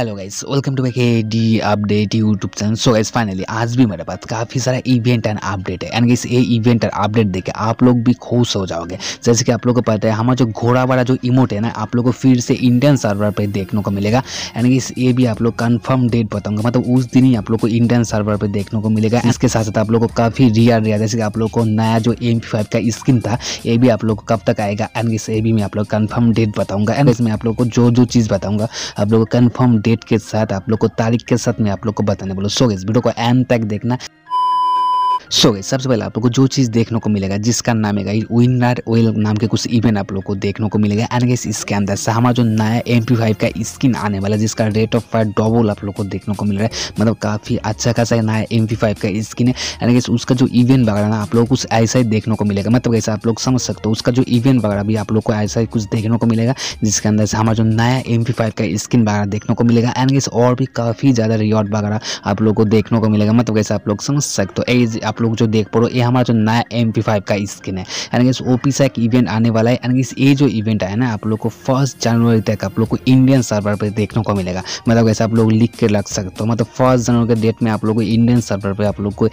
Hello guys welcome to K D update YouTube channel so guys finally आज भी मेरे पास काफ़ी सारा इवेंट एंड अपडेट है एंड गाइस ये इवेंट और अपडेट देखे आप लोग भी खुश हो जाओगे जैसे कि आप लोगों को पता है हमारा जो घोड़ा वाला जो इमोट है ना आप लोगों को फिर से इंडियन सर्वर पर देखने को मिलेगा एंड गाइस ये भी आप लोग कन्फर्म डेट बताऊंगा मतलब उस दिन ही आप लोग को इंडियन सर्वर पर देखने को मिलेगा हम्म। इसके साथ साथ आप लोग को काफ़ी रियर रियर जैसे कि आप लोग को नया जो एम का स्किन था ये भी आप लोग को कब तक आएगा एंड गाइस ये भी मैं आप लोग कन्फर्म डेट बताऊँगा एंड इसमें आप लोग को जो जो चीज़ बताऊँगा आप लोग को कन्फर्म डेट डेट के साथ आप लोग को तारीख के साथ मैं आप लोग को बताने बोलो सो इस वीडियो को एंड तक देखना सो गई सबसे पहले आप लोग को जो चीज़ देखने को मिलेगा जिसका नाम है गई विनर ऑयल नाम के कुछ इवेंट आप लोग को देखने को मिलेगा एंड गई इसके अंदर से हमारा जो नया एम का स्किन आने वाला है जिसका रेट ऑफ फायर डबल आप लोग को देखने को मिल रहा है मतलब काफ़ी अच्छा खासा नया एम का स्किन है एंड गई उसका जो इवेंट वगैरह ना आप लोग कुछ ऐसा ही देखने को मिलेगा मतलब ऐसा आप लोग समझ सकते हो उसका जो इवेंट वगैरह भी आप लोग को ऐसा ही कुछ देखने को मिलेगा जिसके अंदर से हमारा जो नया एम का स्किन वगैरह देखने को मिलेगा एंड गई और भी काफ़ी ज़्यादा रिवॉर्ड वगैरह आप लोग को देखने को मिलेगा मतलब कैसे आप लोग समझ सकते हो एज आप लोग जो देख पा रहे हो ये हमारा जो नया एम का स्किन है यानी कि ओ पी एक इवेंट आने वाला है यानी कि ये जो इवेंट है ना आप लोग को फर्स्ट जनवरी तक आप लोग को इंडियन सर्वर पर देखने को मिलेगा मतलब ऐसे आप लोग लिख के रख सकते हो मतलब फर्स्ट जनवरी के डेट में आप लोग को इंडियन सर्वर पर आप लोग को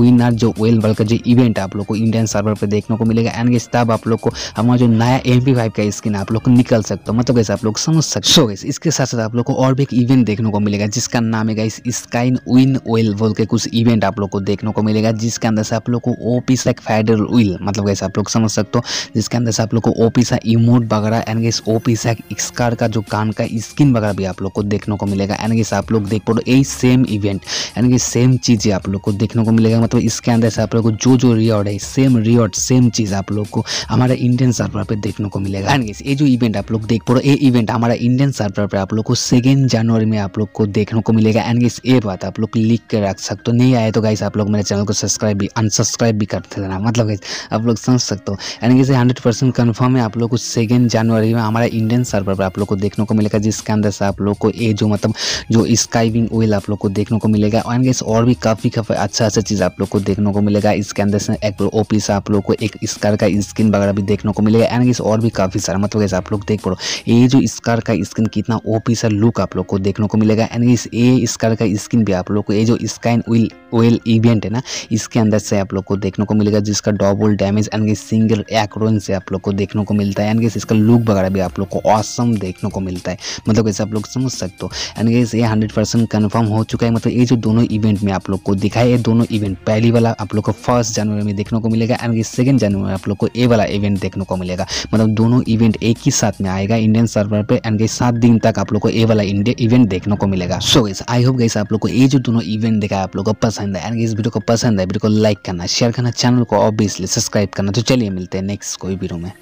विनर जो वेल वर्ल्ड का जो इवेंट आप लोग को इंडियन सर्वर पर देखने को मिलेगा एंड गैस तब आप लोग को हमारा जो नया एम का स्किन आप लोग निकल सकते हो मतलब कैसे आप लोग समझ सकते हो इसके साथ साथ आप लोग को और भी एक इवेंट देखने को मिलेगा जिसका नाम है गाइस स्काइन विन वेल वर्ल्ड के कुछ इवेंट आप लोग को देखने को मिलेगा जिस जिसके अंदर से आप लोग को ओ पी सा एक फेडरल विल मतलब कैसे आप लोग समझ सकते हो जिसके अंदर से आप लोग को ओ पी सा इमोट वगैरह एंड गेस ओ पी सा स्कार का जो कान का स्किन वगैरह भी आप लोग को देखने को मिलेगा एंड गेस आप लोग देख पड़ो यही same event and guys same चीज़ें आप लोग को देखने को मिलेगा मतलब इसके अंदर से आप लोग को जो जो रिवॉर्ड है सेम रिवॉर्ड सेम चीज़ आप लोग को हमारे इंडियन सर्वर पर देखने को मिलेगा एंड गेस ये जो इवेंट आप लोग देख पड़ो ये इवेंट हमारा इंडियन सर्वर पर आप लोग को सेकेंड जनवरी में आप लोग को देखने को मिलेगा एंड गेस ये बात आप लोग लिख के रख सकते हो नहीं आए तो गाइस आप लोग मेरे चैनल को सब्सक्राइब सब्सक्राइब भी अनसब्सक्राइब भी करते रहना मतलब आप लोग समझ सकते हो यानी कि हंड्रेड परसेंट कन्फर्म है आप लोग को सेकेंड जनवरी में हमारा इंडियन सर्वर पर आप लोग को देखने को मिलेगा जिसके अंदर से आप लोग को ये जो मतलब जो स्काइविंग ऑयल आप लोग को देखने को मिलेगा और इनके और भी काफ़ी काफ़ी अच्छा अच्छा चीज़ आप लोग को देखने को मिलेगा इसके अंदर से एक ओ पी से आप लोग को एक स्कार का स्किन वगैरह भी देखने को मिलेगा एंड इस और भी काफ़ी सारा मतलब ऐसे आप लोग देख पड़ो ये जो स्कार का स्किन कितना ओ पी सा लुक आप लोग को देखने को मिलेगा एंड इस ए स्कार का स्किन भी आप लोग को ये जो स्काइन ऑयल ऑयल इवेंट है ना इस इसके अंदर से आप लोग को देखने को मिलेगा जिसका डबल डैमेज एंड कि सिंगल एक्रोन से आप लोग को देखने को मिलता है एंड गेस इसका लुक वगैरह भी आप लोग को ऑसम देखने को मिलता है मतलब कैसे आप लोग समझ सकते हो एंड गेस ये हंड्रेड परसेंट कन्फर्म हो चुका है मतलब ये जो दोनों इवेंट में आप लोग को दिखा है ये दोनों इवेंट पहली वाला आप लोग को फर्स्ट जनवरी में देखने को मिलेगा एंड गेस सेकेंड जनवरी में आप लोग को ए वाला इवेंट देखने को मिलेगा मतलब दोनों इवेंट एक ही साथ में आएगा इंडियन सर्वर पर एंड गेस सात दिन तक आप लोग को ए वाला इवेंट देखने को मिलेगा so guys I hope guys आप लोग को ये जो दोनों इवेंट देखा है आप लोग को पसंद है एंड इस वीडियो को पसंद है वीडियो को लाइक करना शेयर करना चैनल को ऑब्वियसली सब्सक्राइब करना तो चलिए मिलते हैं नेक्स्ट कोई वीडियो में